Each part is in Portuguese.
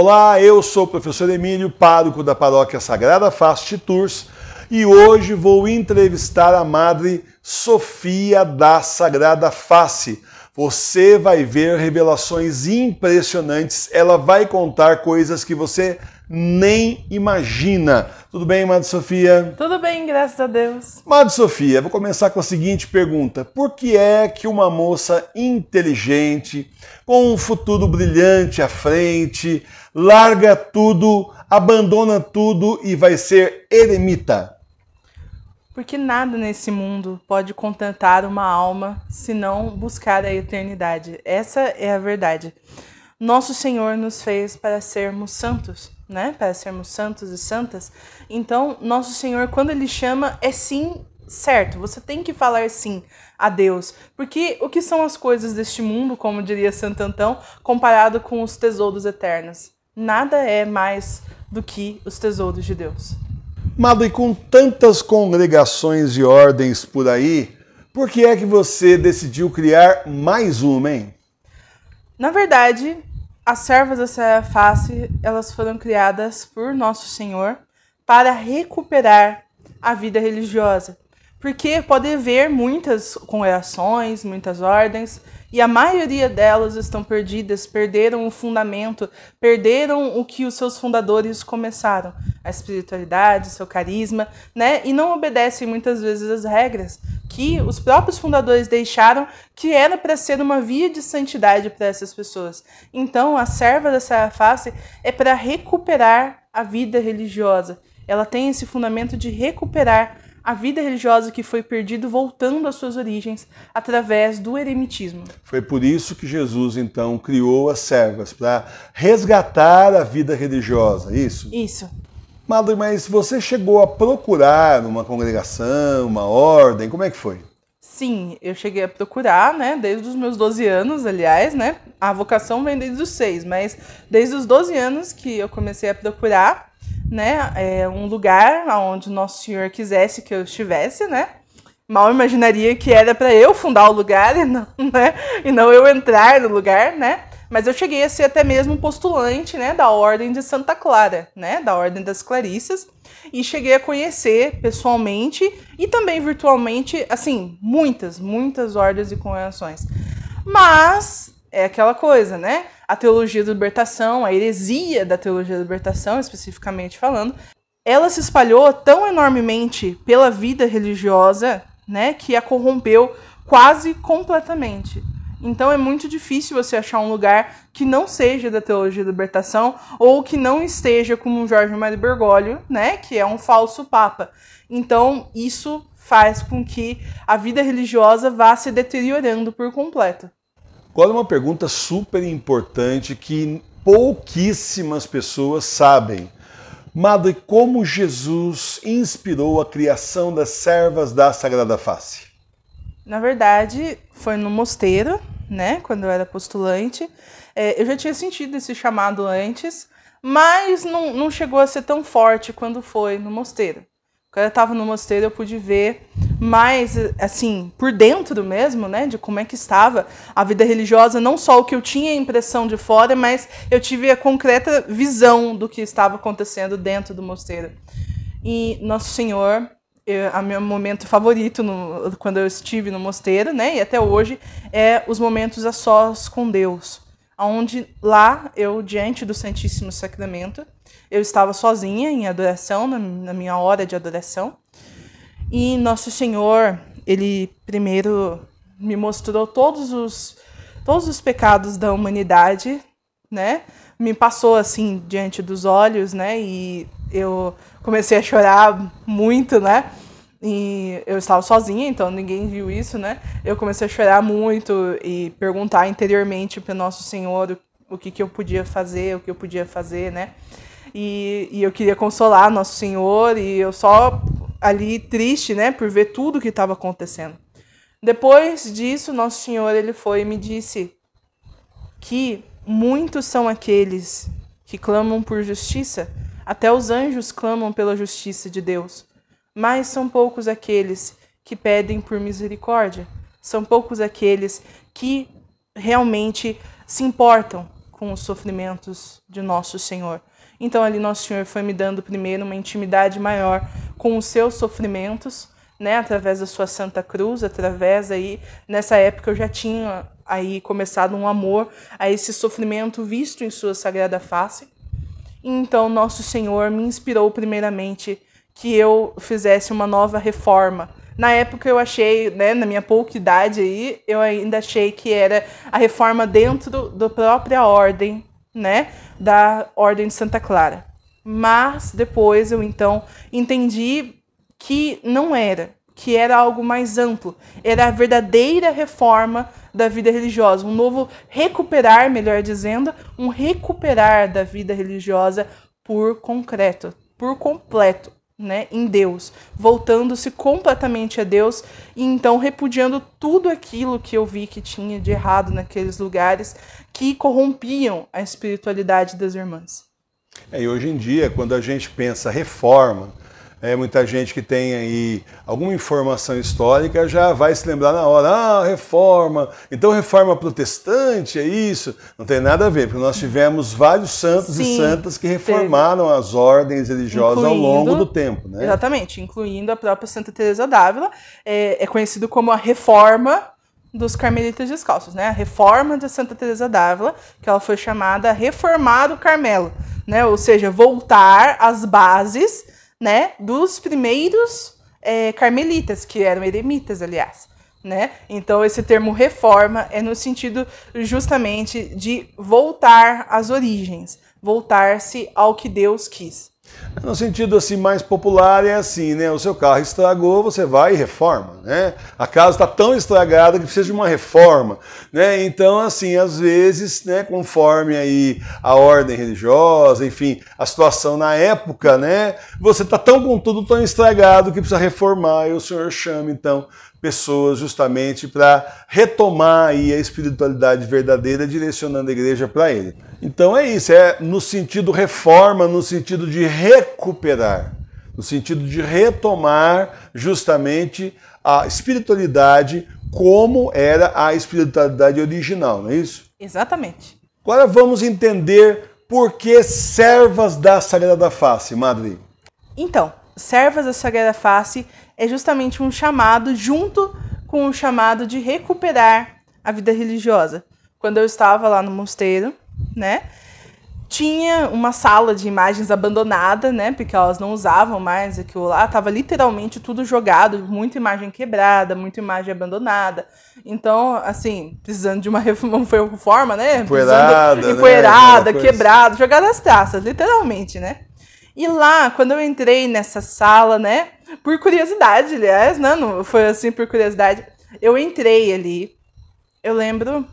Olá, eu sou o professor Emílio, pároco da paróquia Sagrada Fast Tours e hoje vou entrevistar a Madre Sofia da Sagrada Face. Você vai ver revelações impressionantes, ela vai contar coisas que você nem imagina. Tudo bem, Madre Sofia? Tudo bem, graças a Deus. Madre Sofia, vou começar com a seguinte pergunta: Por que é que uma moça inteligente, com um futuro brilhante à frente, larga tudo, abandona tudo e vai ser eremita? Porque nada nesse mundo pode contentar uma alma se não buscar a eternidade. Essa é a verdade. Nosso Senhor nos fez para sermos santos né? Para sermos santos e santas. Então, nosso Senhor, quando ele chama, é sim certo. Você tem que falar sim a Deus. Porque o que são as coisas deste mundo, como diria Santo Antão, comparado com os tesouros eternos? Nada é mais do que os tesouros de Deus. Madre, com tantas congregações e ordens por aí, por que é que você decidiu criar mais uma, hein? Na verdade, as servas dessa face, elas foram criadas por Nosso Senhor para recuperar a vida religiosa porque pode haver muitas conreações, muitas ordens, e a maioria delas estão perdidas, perderam o fundamento, perderam o que os seus fundadores começaram, a espiritualidade, seu carisma, né? E não obedecem muitas vezes as regras que os próprios fundadores deixaram, que era para ser uma via de santidade para essas pessoas. Então, a serva da Saraface é para recuperar a vida religiosa. Ela tem esse fundamento de recuperar a vida religiosa que foi perdida voltando às suas origens através do eremitismo. Foi por isso que Jesus então criou as servas para resgatar a vida religiosa, é isso? Isso. Madre, mas você chegou a procurar uma congregação, uma ordem, como é que foi? Sim, eu cheguei a procurar, né, desde os meus 12 anos, aliás, né? A vocação vem desde os 6, mas desde os 12 anos que eu comecei a procurar né? É um lugar onde Nosso Senhor quisesse que eu estivesse, né? Mal imaginaria que era para eu fundar o lugar e não, né? e não eu entrar no lugar, né? Mas eu cheguei a ser até mesmo postulante, né, da Ordem de Santa Clara, né, da Ordem das Clarissas, e cheguei a conhecer pessoalmente e também virtualmente, assim, muitas, muitas ordens e congregações. Mas é aquela coisa, né? A teologia da libertação, a heresia da teologia da libertação, especificamente falando, ela se espalhou tão enormemente pela vida religiosa, né, que a corrompeu quase completamente. Então é muito difícil você achar um lugar que não seja da teologia da libertação ou que não esteja como Jorge Mário Bergoglio, né, que é um falso papa. Então isso faz com que a vida religiosa vá se deteriorando por completo. Agora, é uma pergunta super importante que pouquíssimas pessoas sabem. Madre, como Jesus inspirou a criação das servas da Sagrada Face? Na verdade, foi no mosteiro, né? Quando eu era postulante. É, eu já tinha sentido esse chamado antes, mas não, não chegou a ser tão forte quando foi no mosteiro. Quando eu estava no mosteiro, eu pude ver mas assim, por dentro mesmo, né, de como é que estava a vida religiosa, não só o que eu tinha impressão de fora, mas eu tive a concreta visão do que estava acontecendo dentro do mosteiro. E Nosso Senhor, eu, é, a meu momento favorito no, quando eu estive no mosteiro, né, e até hoje, é os momentos a sós com Deus, onde lá eu diante do Santíssimo Sacramento, eu estava sozinha em adoração, na, na minha hora de adoração, e Nosso Senhor, ele primeiro me mostrou todos os todos os pecados da humanidade, né? Me passou assim diante dos olhos, né? E eu comecei a chorar muito, né? E eu estava sozinha, então ninguém viu isso, né? Eu comecei a chorar muito e perguntar interiormente para Nosso Senhor o, o que, que eu podia fazer, o que eu podia fazer, né? E, e eu queria consolar Nosso Senhor e eu só ali triste, né, por ver tudo o que estava acontecendo. Depois disso, nosso Senhor ele foi e me disse que muitos são aqueles que clamam por justiça, até os anjos clamam pela justiça de Deus, mas são poucos aqueles que pedem por misericórdia, são poucos aqueles que realmente se importam com os sofrimentos de nosso Senhor. Então ali nosso Senhor foi me dando primeiro uma intimidade maior com os seus sofrimentos, né, através da sua Santa Cruz, através aí nessa época eu já tinha aí começado um amor a esse sofrimento visto em sua sagrada face. Então nosso Senhor me inspirou primeiramente que eu fizesse uma nova reforma. Na época eu achei, né, na minha pouca idade aí, eu ainda achei que era a reforma dentro da própria ordem né, da Ordem de Santa Clara. Mas depois eu então entendi que não era, que era algo mais amplo, era a verdadeira reforma da vida religiosa, um novo recuperar, melhor dizendo, um recuperar da vida religiosa por concreto, por completo né, em Deus, voltando-se completamente a Deus e então repudiando tudo aquilo que eu vi que tinha de errado naqueles lugares que corrompiam a espiritualidade das irmãs. É, e hoje em dia, quando a gente pensa reforma, é, muita gente que tem aí alguma informação histórica já vai se lembrar na hora, ah, reforma, então reforma protestante, é isso? Não tem nada a ver, porque nós tivemos vários santos Sim, e santas que reformaram teve. as ordens religiosas incluindo, ao longo do tempo, né? Exatamente, incluindo a própria Santa Teresa d'Ávila, é, é conhecido como a reforma dos carmelitas descalços, né? A reforma de Santa Teresa d'Ávila, que ela foi chamada reformar o Carmelo, né? Ou seja, voltar às bases né, dos primeiros é, carmelitas, que eram eremitas, aliás. Né? Então, esse termo reforma é no sentido justamente de voltar às origens, voltar-se ao que Deus quis. No sentido assim mais popular é assim, né? O seu carro estragou, você vai e reforma, né? A casa está tão estragada que precisa de uma reforma, né? Então assim, às vezes, né? Conforme aí a ordem religiosa, enfim, a situação na época, né? Você está tão com tudo tão estragado que precisa reformar e o senhor chama então pessoas justamente para retomar aí a espiritualidade verdadeira, direcionando a igreja para ele. Então é isso, é no sentido reforma, no sentido de recuperar, no sentido de retomar justamente a espiritualidade como era a espiritualidade original, não é isso? Exatamente. Agora vamos entender por que servas da Sagrada Face, Madre. Então, servas da Sagrada Face é justamente um chamado junto com o um chamado de recuperar a vida religiosa. Quando eu estava lá no mosteiro, né, tinha uma sala de imagens abandonada, né, porque elas não usavam mais aquilo lá, tava literalmente tudo jogado, muita imagem quebrada, muita imagem abandonada. Então, assim, precisando de uma reforma, né? né, empoeirada, empoeirada né? quebrada, jogada as traças, literalmente, né? E lá, quando eu entrei nessa sala, né, por curiosidade, aliás, né? Não foi assim por curiosidade. Eu entrei ali. Eu lembro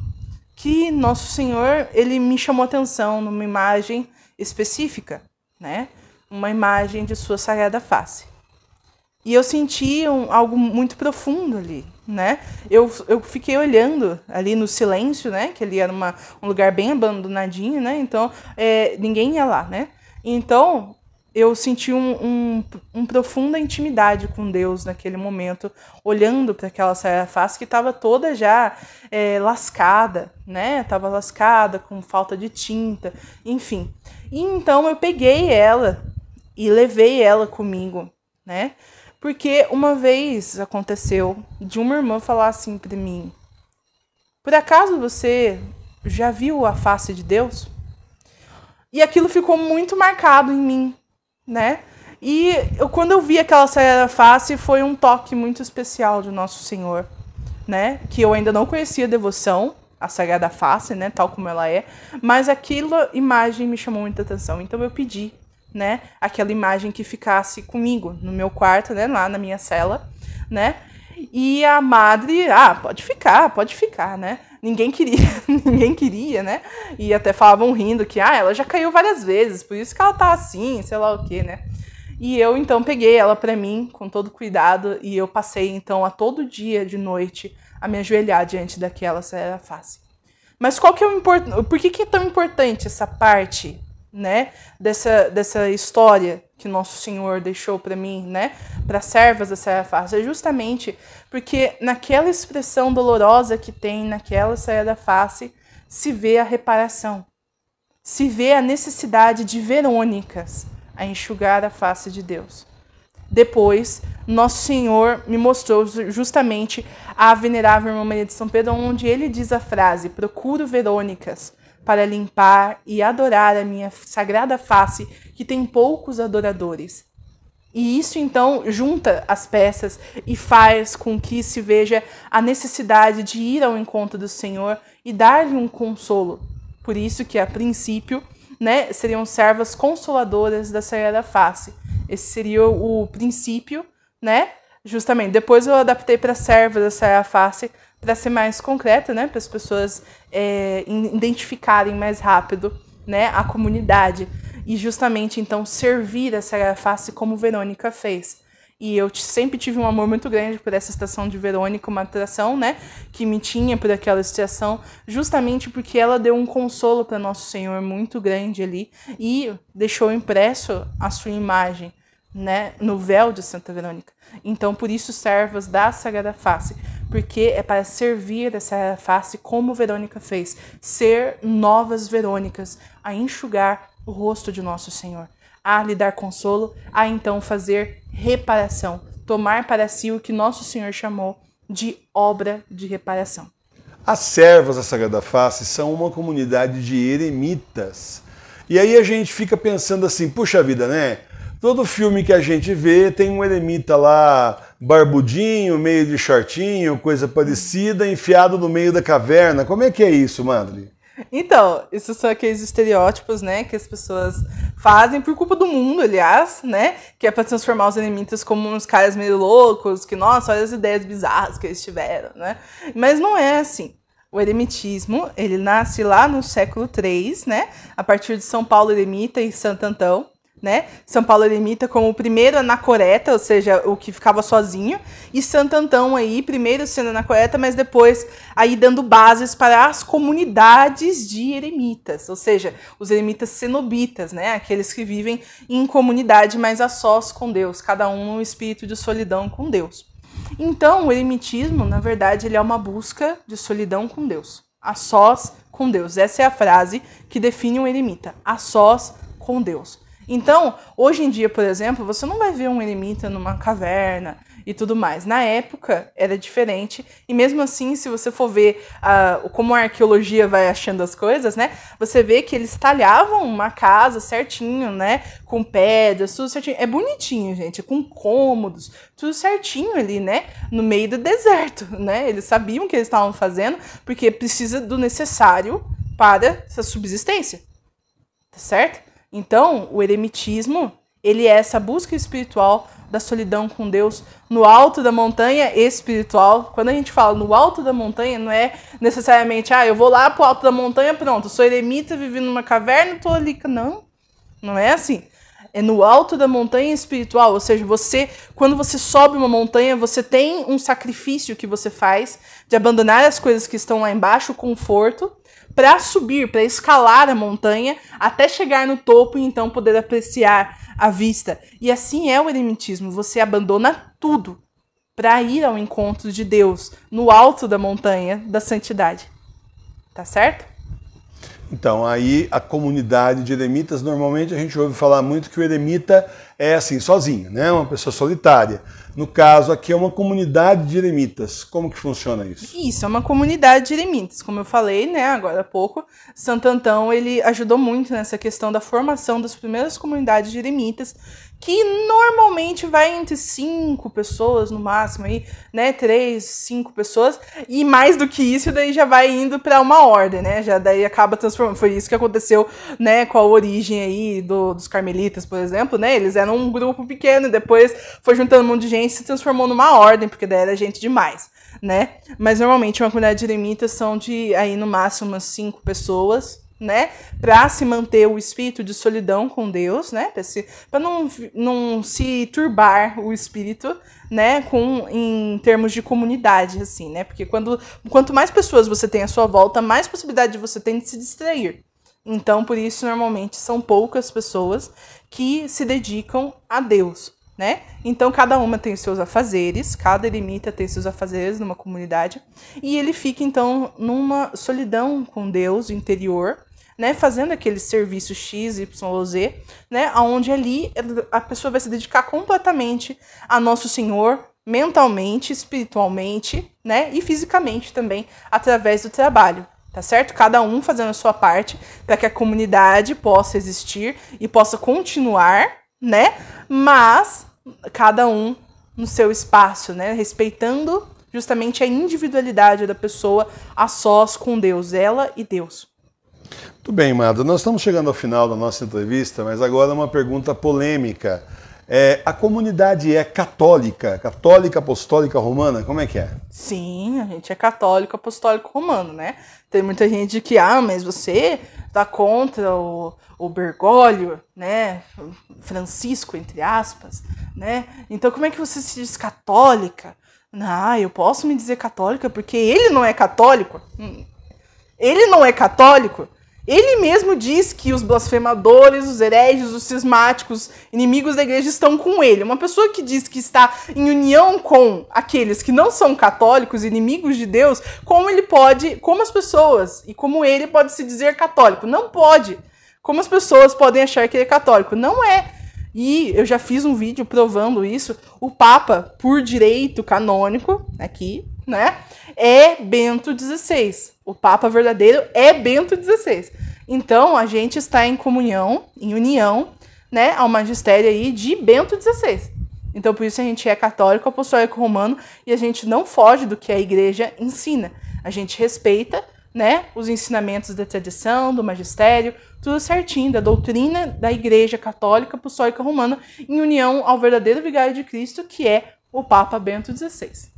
que Nosso Senhor, ele me chamou atenção numa imagem específica, né? Uma imagem de sua sagrada face. E eu senti um, algo muito profundo ali, né? Eu, eu fiquei olhando ali no silêncio, né? Que ali era uma, um lugar bem abandonadinho, né? Então, é, ninguém ia lá, né? Então, eu senti um, um, um, profunda intimidade com Deus naquele momento, olhando para aquela Sarah face que estava toda já é, lascada, né? Tava lascada, com falta de tinta, enfim. E então eu peguei ela e levei ela comigo, né? Porque uma vez aconteceu de uma irmã falar assim para mim: Por acaso você já viu a face de Deus? E aquilo ficou muito marcado em mim, né? E eu, quando eu vi aquela Sagrada Face, foi um toque muito especial de Nosso Senhor, né? Que eu ainda não conhecia a devoção, a Sagrada Face, né? Tal como ela é. Mas aquela imagem me chamou muita atenção. Então eu pedi, né? Aquela imagem que ficasse comigo, no meu quarto, né? Lá na minha cela, né? E a madre, ah, pode ficar, pode ficar, né? Ninguém queria, ninguém queria, né? E até falavam rindo que, ah, ela já caiu várias vezes, por isso que ela tá assim, sei lá o quê, né? E eu então peguei ela para mim com todo cuidado e eu passei então a todo dia de noite a me ajoelhar diante daquela era face. Mas qual que é o importante? Por que, que é tão importante essa parte, né, dessa dessa história que nosso Senhor deixou para mim, né, para servas da Serra Fácil, é justamente porque naquela expressão dolorosa que tem naquela Serra Face se vê a reparação, se vê a necessidade de Verônicas a enxugar a face de Deus. Depois, Nosso Senhor me mostrou justamente a venerável irmã Maria de São Pedro, onde ele diz a frase: Procuro Verônicas para limpar e adorar a minha sagrada face, que tem poucos adoradores. E isso então junta as peças e faz com que se veja a necessidade de ir ao encontro do Senhor e dar-lhe um consolo. Por isso que a princípio, né, seriam servas consoladoras da Sagrada Face. Esse seria o princípio, né? Justamente. Depois eu adaptei para servas da Sagrada Face, para ser mais concreta, né, para as pessoas é, identificarem mais rápido, né, a comunidade e justamente então servir a Sagrada Face como Verônica fez. E eu sempre tive um amor muito grande por essa estação de Verônica, uma atração, né, que me tinha por aquela estação, justamente porque ela deu um consolo para Nosso Senhor muito grande ali e deixou impresso a sua imagem, né, no véu de Santa Verônica. Então, por isso, servas da Sagrada Face porque é para servir dessa face como Verônica fez, ser novas Verônicas, a enxugar o rosto de nosso Senhor, a lhe dar consolo, a então fazer reparação, tomar para si o que nosso Senhor chamou de obra de reparação. As servas da Sagrada Face são uma comunidade de eremitas. E aí a gente fica pensando assim, puxa vida, né? Todo filme que a gente vê tem um eremita lá, barbudinho, meio de shortinho, coisa parecida, enfiado no meio da caverna. Como é que é isso, Madre? Então, isso são aqueles estereótipos, né, que as pessoas fazem por culpa do mundo, aliás, né, que é para transformar os eremitas como uns caras meio loucos, que nossa, olha as ideias bizarras que eles tiveram, né? Mas não é assim. O eremitismo, ele nasce lá no século III, né, a partir de São Paulo eremita e Santo Antão, né? São Paulo eremita como o primeiro Anacoreta, ou seja, o que ficava sozinho, e Santo Antão aí, primeiro sendo Anacoreta, mas depois aí dando bases para as comunidades de eremitas, ou seja, os eremitas cenobitas, né? Aqueles que vivem em comunidade, mas a sós com Deus, cada um um espírito de solidão com Deus. Então, o eremitismo, na verdade, ele é uma busca de solidão com Deus, a sós com Deus. Essa é a frase que define um eremita, a sós com Deus. Então, hoje em dia, por exemplo, você não vai ver um eremita numa caverna e tudo mais. Na época era diferente, e mesmo assim, se você for ver uh, como a arqueologia vai achando as coisas, né? Você vê que eles talhavam uma casa certinho, né? Com pedras, tudo certinho. É bonitinho, gente, com cômodos, tudo certinho ali, né? No meio do deserto, né? Eles sabiam o que eles estavam fazendo, porque precisa do necessário para essa subsistência, tá certo? Então, o eremitismo, ele é essa busca espiritual da solidão com Deus no alto da montanha espiritual. Quando a gente fala no alto da montanha, não é necessariamente, ah, eu vou lá pro alto da montanha, pronto, sou eremita, vivi numa caverna, tô ali. Não, não é assim. É no alto da montanha espiritual, ou seja, você, quando você sobe uma montanha, você tem um sacrifício que você faz de abandonar as coisas que estão lá embaixo, o conforto, para subir, para escalar a montanha até chegar no topo e então poder apreciar a vista. E assim é o eremitismo, você abandona tudo para ir ao encontro de Deus no alto da montanha da santidade. Tá certo? Então, aí a comunidade de eremitas, normalmente a gente ouve falar muito que o eremita é assim, sozinha, né? Uma pessoa solitária. No caso, aqui é uma comunidade de eremitas. Como que funciona isso? Isso, é uma comunidade de eremitas. Como eu falei, né, agora há pouco, Santo Antão, ele ajudou muito nessa questão da formação das primeiras comunidades de eremitas que normalmente vai entre cinco pessoas no máximo aí, né? Três, cinco pessoas. E mais do que isso, daí já vai indo para uma ordem, né? Já daí acaba transformando. Foi isso que aconteceu, né, com a origem aí do, dos carmelitas, por exemplo, né? Eles eram um grupo pequeno e depois foi juntando um monte de gente e se transformou numa ordem, porque daí era gente demais, né? Mas normalmente uma comunidade de eremitas são de aí no máximo umas cinco pessoas né? Para se manter o espírito de solidão com Deus, né? Para não, não se turbar o espírito, né? Com, em termos de comunidade, assim, né? Porque quando, quanto mais pessoas você tem à sua volta, mais possibilidade você tem de se distrair. Então, por isso, normalmente são poucas pessoas que se dedicam a Deus, né? Então, cada uma tem seus afazeres, cada eremita tem seus afazeres numa comunidade, e ele fica, então, numa solidão com Deus interior, né, fazendo aquele serviço X, Y, Z, né, onde ali a pessoa vai se dedicar completamente a Nosso Senhor, mentalmente, espiritualmente, né, e fisicamente também, através do trabalho, tá certo? Cada um fazendo a sua parte para que a comunidade possa existir e possa continuar, né, mas cada um no seu espaço, né, respeitando justamente a individualidade da pessoa a sós com Deus, ela e Deus. Muito bem, Marta. Nós estamos chegando ao final da nossa entrevista, mas agora uma pergunta polêmica. É, a comunidade é católica, católica, apostólica, romana, como é que é? Sim, a gente é católico, apostólico, romano, né? Tem muita gente que, ah, mas você tá contra o, o Bergoglio, né? Francisco, entre aspas, né? Então como é que você se diz católica? Ah, eu posso me dizer católica porque ele não é católico? Hum ele não é católico. Ele mesmo diz que os blasfemadores, os hereges, os cismáticos, inimigos da igreja estão com ele. Uma pessoa que diz que está em união com aqueles que não são católicos, inimigos de Deus, como ele pode, como as pessoas e como ele pode se dizer católico? Não pode. Como as pessoas podem achar que ele é católico? Não é. E eu já fiz um vídeo provando isso. O Papa, por direito canônico, aqui, né? É Bento XVI. O Papa verdadeiro é Bento XVI. Então a gente está em comunhão, em união, né, ao magistério aí de Bento XVI. Então por isso a gente é católico, apostólico romano e a gente não foge do que a igreja ensina. A gente respeita, né, os ensinamentos da tradição, do magistério, tudo certinho, da doutrina da Igreja Católica Apostólica Romana, em união ao verdadeiro vigário de Cristo, que é o Papa Bento XVI.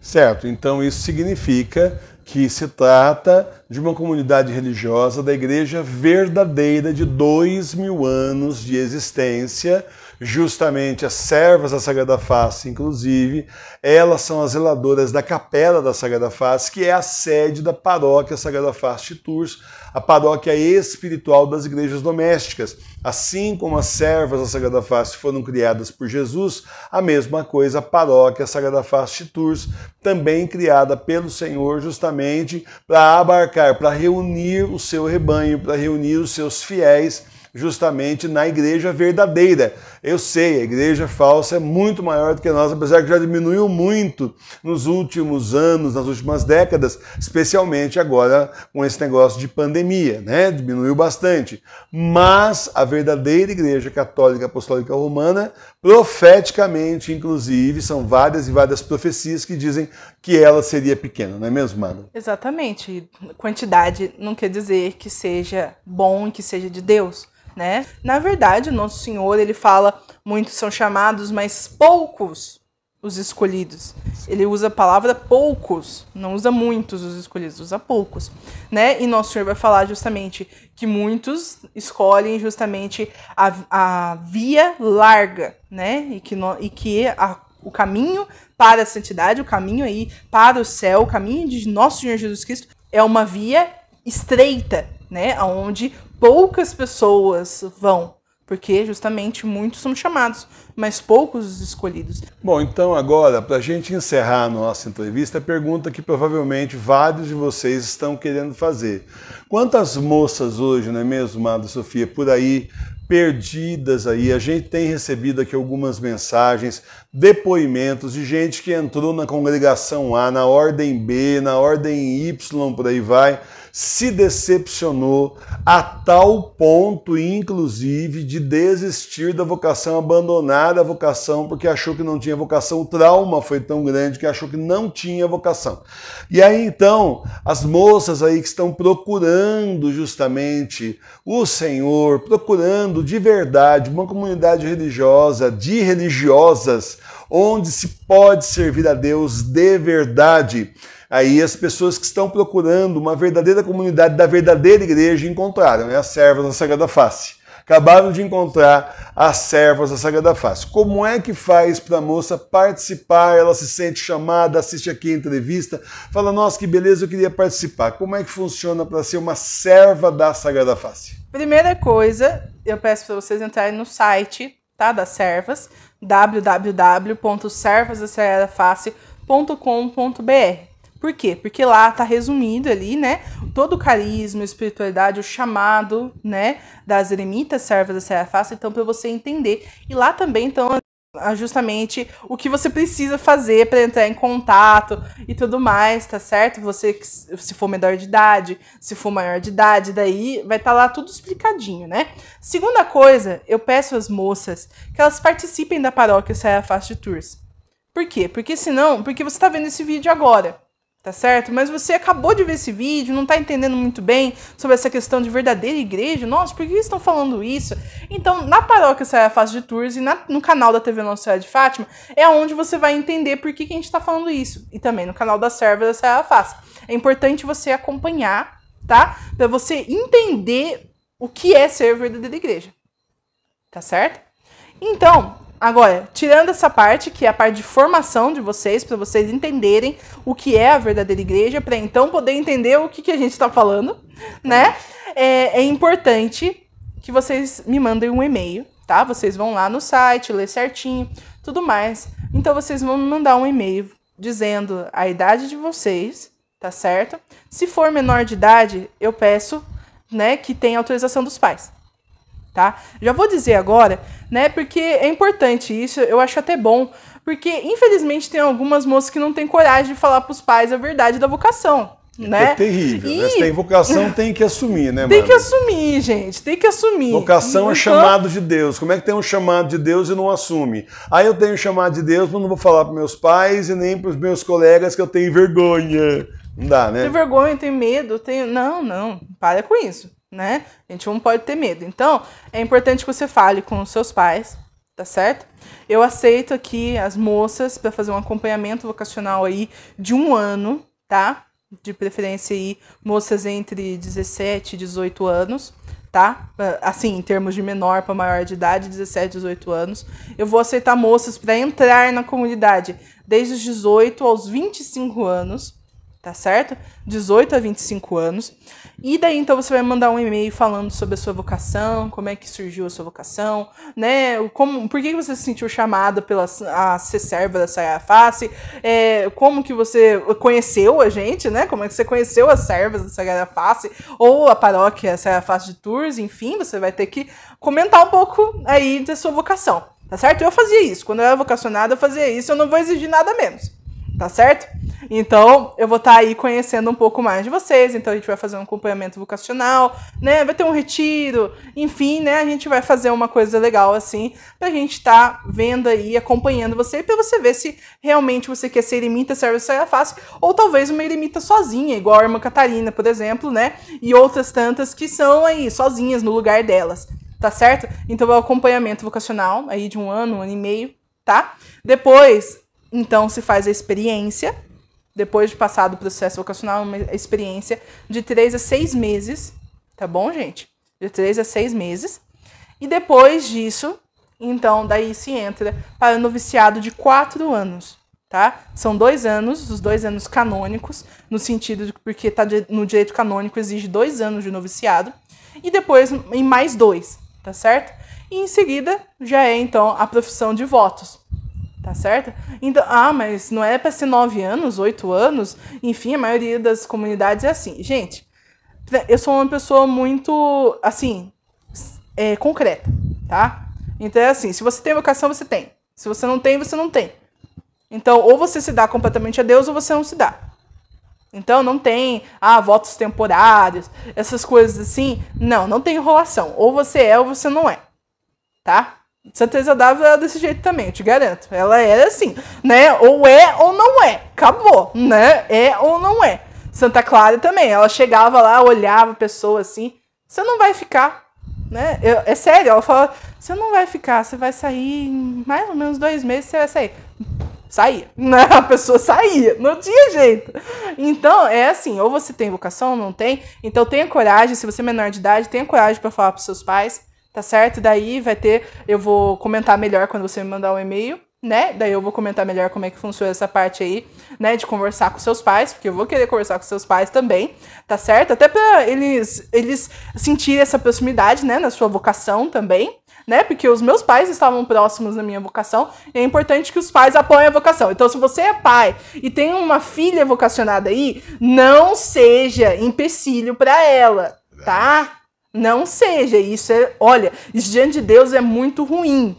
Certo, então isso significa que se trata de uma comunidade religiosa da igreja verdadeira de dois mil anos de existência, justamente as servas da Sagrada Face, inclusive, elas são as zeladoras da Capela da Sagrada Face, que é a sede da paróquia Sagrada Face de Tours, a paróquia espiritual das igrejas domésticas. Assim como as servas da Sagrada Face foram criadas por Jesus, a mesma coisa a paróquia Sagrada Face de Tours, também criada pelo Senhor justamente para abarcar, para reunir o seu rebanho, para reunir os seus fiéis justamente na igreja verdadeira, eu sei, a igreja falsa é muito maior do que nós, apesar que já diminuiu muito nos últimos anos, nas últimas décadas, especialmente agora com esse negócio de pandemia, né? Diminuiu bastante. Mas a verdadeira igreja católica apostólica romana, profeticamente, inclusive, são várias e várias profecias que dizem que ela seria pequena, não é mesmo, Mano? Exatamente. Quantidade não quer dizer que seja bom, e que seja de Deus né? Na verdade, o nosso Senhor, ele fala, muitos são chamados, mas poucos os escolhidos. Ele usa a palavra poucos, não usa muitos os escolhidos, usa poucos, né? E nosso Senhor vai falar justamente que muitos escolhem justamente a, a via larga, né? E que, no, e que a, o caminho para a santidade, o caminho aí para o céu, o caminho de nosso Senhor Jesus Cristo é uma via estreita, né? Onde poucas pessoas vão, porque justamente muitos são chamados, mas poucos os escolhidos. Bom, então agora, para a gente encerrar a nossa entrevista, a pergunta que provavelmente vários de vocês estão querendo fazer. Quantas moças hoje, não é mesmo, Madre Sofia, por aí perdidas aí. A gente tem recebido aqui algumas mensagens depoimentos de gente que entrou na congregação A, na ordem B, na ordem Y, por aí vai, se decepcionou a tal ponto, inclusive, de desistir da vocação, abandonar a vocação porque achou que não tinha vocação. O trauma foi tão grande que achou que não tinha vocação. E aí então, as moças aí que estão procurando justamente o Senhor, procurando de verdade uma comunidade religiosa, de religiosas onde se pode servir a Deus de verdade. Aí as pessoas que estão procurando uma verdadeira comunidade da verdadeira igreja encontraram, né? As servas da Sagrada Face. Acabaram de encontrar as servas da Sagrada Face. Como é que faz para a moça participar? Ela se sente chamada, assiste aqui a entrevista, fala: Nossa, que beleza, eu queria participar. Como é que funciona para ser uma serva da Sagrada Face? Primeira coisa, eu peço para vocês entrarem no site tá, das servas www.servasacelerafácil.com.br. Por quê? Porque lá tá resumido ali, né? Todo o carisma, espiritualidade, o chamado, né? Das eremitas, servas da Serra Fácil, então, para você entender. E lá também estão justamente o que você precisa fazer para entrar em contato e tudo mais, tá certo? Você, se for menor de idade, se for maior de idade, daí vai estar tá lá tudo explicadinho, né? Segunda coisa, eu peço às moças que elas participem da paróquia Saia Fast Tours. Por quê? Porque senão, porque você está vendo esse vídeo agora tá certo? Mas você acabou de ver esse vídeo, não está entendendo muito bem sobre essa questão de verdadeira igreja, nossa, por que estão falando isso? Então, na paróquia Saia Fácil de Tours e na, no canal da TV Nossa Senhora de Fátima, é onde você vai entender por que, que a gente está falando isso. E também no canal da Serva da Saia Fácil. É importante você acompanhar, tá? Para você entender o que é ser verdadeira igreja, tá certo? Então, Agora, tirando essa parte, que é a parte de formação de vocês, para vocês entenderem o que é a verdadeira igreja, para então poder entender o que, que a gente está falando, né? É, é, importante que vocês me mandem um e-mail, tá? Vocês vão lá no site, ler certinho, tudo mais. Então, vocês vão me mandar um e-mail dizendo a idade de vocês, tá certo? Se for menor de idade, eu peço né, que tenha autorização dos pais tá? Já vou dizer agora, né? Porque é importante isso, eu acho até bom, porque infelizmente tem algumas moças que não têm coragem de falar para os pais a verdade da vocação. É né? É terrível. Né? E... Né? Se tem vocação, tem que assumir, né, mano? Tem que assumir, gente. Tem que assumir. Vocação é então... é chamado de Deus. Como é que tem um chamado de Deus e não assume? Aí eu tenho um chamado de Deus, mas não vou falar para meus pais e nem para os meus colegas que eu tenho vergonha. Não dá, né? Tem vergonha, tem medo, tem. Não, não. Para com isso né? A gente não pode ter medo. Então, é importante que você fale com os seus pais, tá certo? Eu aceito aqui as moças para fazer um acompanhamento vocacional aí de um ano, tá? De preferência aí, moças entre 17 e 18 anos, tá? Ah, assim, em termos de menor para maior de idade, 17, 18 anos. Eu vou aceitar moças para entrar na comunidade desde os 18 aos 25 anos, tá certo? 18 a 25 anos. E daí então você vai mandar um e-mail falando sobre a sua vocação, como é que surgiu a sua vocação, né? Como, por que você se sentiu chamada pela a ser serva da Saia Face? É, como que você conheceu a gente, né? Como é que você conheceu as servas da Sagrada Face ou a paróquia Saia Face de Tours? Enfim, você vai ter que comentar um pouco aí da sua vocação, tá certo? Eu fazia isso. Quando eu era vocacionada, eu fazia isso. Eu não vou exigir nada menos, tá certo? Então, eu vou estar tá aí conhecendo um pouco mais de vocês. Então, a gente vai fazer um acompanhamento vocacional, né? Vai ter um retiro, enfim, né? A gente vai fazer uma coisa legal assim, pra gente estar tá vendo aí, acompanhando você, para você ver se realmente você quer ser eremita, serve saia face, ou talvez uma eremita sozinha, igual a irmã Catarina, por exemplo, né? E outras tantas que são aí, sozinhas no lugar delas. Tá certo? Então é o acompanhamento vocacional aí de um ano, um ano e meio, tá? Depois, então, se faz a experiência, depois de passar o processo vocacional, uma experiência de três a seis meses, tá bom, gente? De três a seis meses. E depois disso, então, daí se entra para o noviciado de quatro anos, tá? São dois anos, os dois anos canônicos, no sentido de porque tá no direito canônico exige dois anos de noviciado, e depois em mais dois, tá certo? E em seguida já é então a profissão de votos, tá certo? Então, ah, mas não é para ser nove anos, oito anos? Enfim, a maioria das comunidades é assim. Gente, eu sou uma pessoa muito, assim, é, concreta, tá? Então é assim, se você tem vocação, você tem. Se você não tem, você não tem. Então, ou você se dá completamente a Deus, ou você não se dá. Então, não tem, ah, votos temporários, essas coisas assim. Não, não tem enrolação. Ou você é, ou você não é, tá? Santa Teresa é desse jeito também, eu te garanto. Ela é assim, né? Ou é ou não é. Acabou, né? É ou não é. Santa Clara também, ela chegava lá, olhava a pessoa assim, você não vai ficar, né? Eu, é sério, ela fala, você não vai ficar, você vai sair em mais ou menos dois meses, você vai sair. Saía, né? A pessoa saía, não tinha jeito. Então, é assim, ou você tem vocação, ou não tem. Então, tenha coragem, se você é menor de idade, tenha coragem para falar pros seus pais tá certo? Daí vai ter, eu vou comentar melhor quando você me mandar um e-mail, né? Daí eu vou comentar melhor como é que funciona essa parte aí, né, de conversar com seus pais, porque eu vou querer conversar com seus pais também, tá certo? Até para eles eles sentirem essa proximidade, né, na sua vocação também. Né? Porque os meus pais estavam próximos na minha vocação, e é importante que os pais apoiem a vocação. Então, se você é pai e tem uma filha vocacionada aí, não seja empecilho para ela, tá? Não seja. Isso é, olha, isso diante de Deus é muito ruim,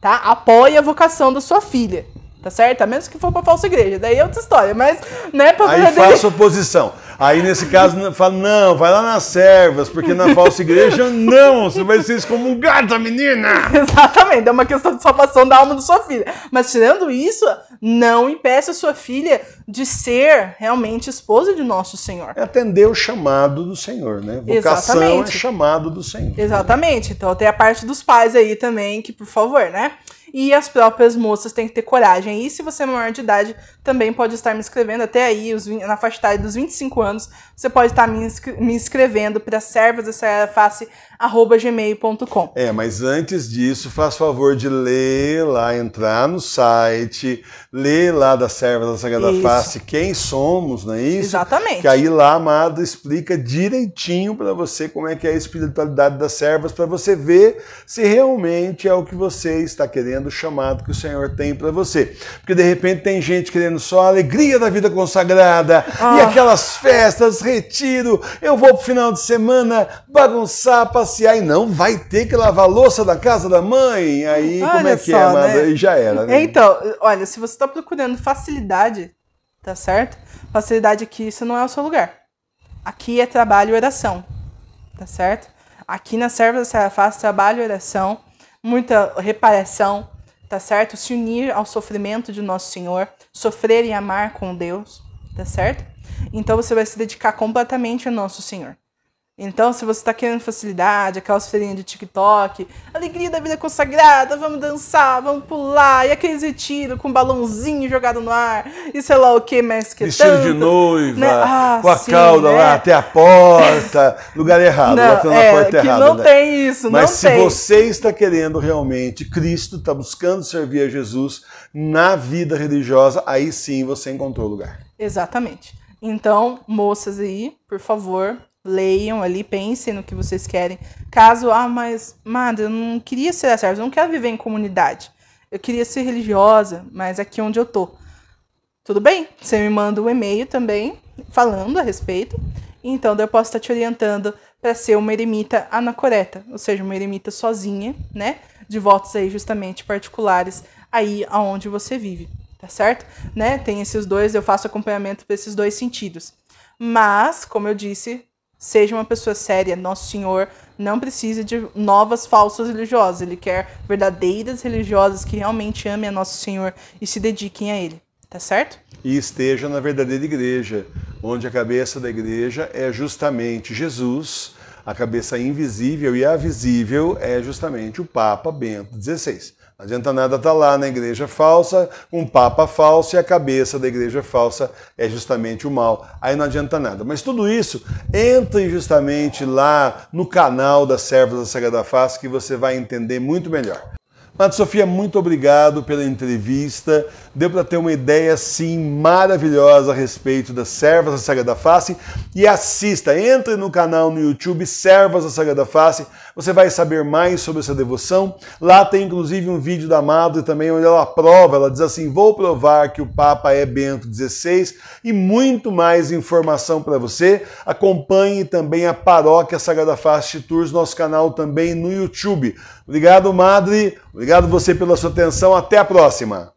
tá? Apoie a vocação da sua filha tá certo? A menos que for para falsa igreja, daí é outra história, mas né, pra Aí verdadeira... faço oposição. Aí nesse caso fala, não, vai lá nas servas, porque na falsa igreja não, você vai ser excomungada, menina. Exatamente, é uma questão de salvação da alma da sua filha. Mas tirando isso, não impeça a sua filha de ser realmente esposa de nosso Senhor. É atender o chamado do Senhor, né? Vocação é Exatamente. é chamado do Senhor. Exatamente. Né? Então tem a parte dos pais aí também, que por favor, né? e as próprias moças têm que ter coragem. E se você é maior de idade, também pode estar me escrevendo até aí, os, na faixa etária dos 25 anos, você pode estar me, me escrevendo para Servas dessa é Face gmail.com. É, mas antes disso, faz favor de ler lá, entrar no site, ler lá da Serva da Sagrada isso. Face quem somos, não é isso? Exatamente. Que aí lá, Amado, explica direitinho para você como é que é a espiritualidade das servas, para você ver se realmente é o que você está querendo, o chamado que o Senhor tem para você. Porque de repente tem gente querendo só a alegria da vida consagrada ah. e aquelas festas, retiro, eu vou pro final de semana bagunçar, passar se aí não, vai ter que lavar a louça da casa da mãe, aí olha como é que é, Né? E já era, né? Então, olha, se você tá procurando facilidade, tá certo? Facilidade aqui, isso não é o seu lugar. Aqui é trabalho e oração, tá certo? Aqui na Serva da faz trabalho e oração, muita reparação, tá certo? Se unir ao sofrimento de Nosso Senhor, sofrer e amar com Deus, tá certo? Então você vai se dedicar completamente a Nosso Senhor. Então, se você está querendo facilidade, aquelas feirinhas de TikTok, alegria da vida consagrada, vamos dançar, vamos pular, e aqueles retiros com um balãozinho jogado no ar, e sei lá o que mais que Vestido tanto, de noiva, né? ah, com a sim, cauda né? lá até a porta, lugar errado, não, batendo é, na porta que errada. Não né? tem isso, Mas não se tem. você está querendo realmente, Cristo está buscando servir a Jesus na vida religiosa, aí sim você encontrou o lugar. Exatamente. Então, moças aí, por favor, leiam ali, pensem no que vocês querem. Caso, ah, mas, Madre, eu não queria ser a serva, eu não quero viver em comunidade. Eu queria ser religiosa, mas aqui onde eu tô. Tudo bem? Você me manda um e-mail também falando a respeito. Então, eu posso estar te orientando para ser uma eremita anacoreta, ou seja, uma eremita sozinha, né? De votos aí justamente particulares aí aonde você vive, tá certo? Né? Tem esses dois, eu faço acompanhamento para esses dois sentidos. Mas, como eu disse, Seja uma pessoa séria. Nosso Senhor não precisa de novas falsas religiosas. Ele quer verdadeiras religiosas que realmente amem a Nosso Senhor e se dediquem a Ele. Tá certo? E esteja na verdadeira igreja, onde a cabeça da igreja é justamente Jesus a cabeça invisível e a visível é justamente o Papa Bento XVI. Não adianta nada estar tá lá na igreja falsa, um papa falso e a cabeça da igreja falsa é justamente o mal. Aí não adianta nada. Mas tudo isso entre justamente lá no canal das Servas da Sagrada Face que você vai entender muito melhor. Madre Sofia, muito obrigado pela entrevista. Deu para ter uma ideia, sim, maravilhosa a respeito das Servas da Sagrada Face. E assista, entre no canal no YouTube Servas da Sagrada Face. Você vai saber mais sobre essa devoção. Lá tem, inclusive, um vídeo da Madre também, onde ela prova. Ela diz assim, vou provar que o Papa é Bento XVI. E muito mais informação para você. Acompanhe também a Paróquia Sagrada Face Tours, nosso canal também no YouTube. Obrigado, Madre. Obrigado você pela sua atenção. Até a próxima.